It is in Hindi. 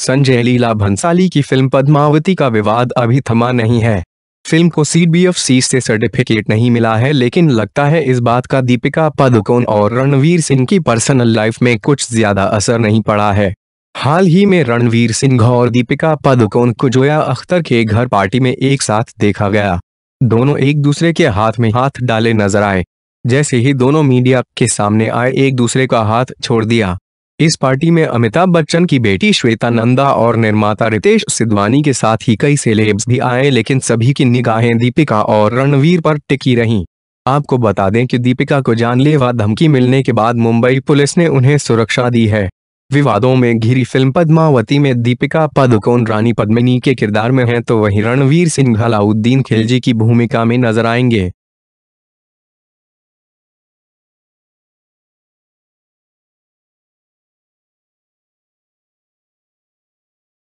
संजय लीला भंसाली की फिल्म पद्मावती का विवाद अभी थमा नहीं है फिल्म को सीडीएफसी से सर्टिफिकेट नहीं मिला है लेकिन लगता है इस बात का दीपिका पदुकोन और रणवीर सिंह की पर्सनल लाइफ में कुछ ज्यादा असर नहीं पड़ा है हाल ही में रणवीर सिंह और दीपिका पदुकोन को जोया अख्तर के घर पार्टी में एक साथ देखा गया दोनों एक दूसरे के हाथ में हाथ डाले नजर आए जैसे ही दोनों मीडिया के सामने आए एक दूसरे का हाथ छोड़ दिया इस पार्टी में अमिताभ बच्चन की बेटी श्वेता नंदा और निर्माता रितेश सिद्वानी के साथ ही कई सेलेब्स भी आए लेकिन सभी की निगाहें दीपिका और रणवीर पर टिकी रहीं आपको बता दें कि दीपिका को जानलेवा धमकी मिलने के बाद मुंबई पुलिस ने उन्हें सुरक्षा दी है विवादों में घिरी फिल्म पद्मावती में दीपिका पदुकोन रानी पद्मिनी के किरदार में है तो वही रणवीर सिंह अलाउद्दीन खिलजी की भूमिका में नजर आएंगे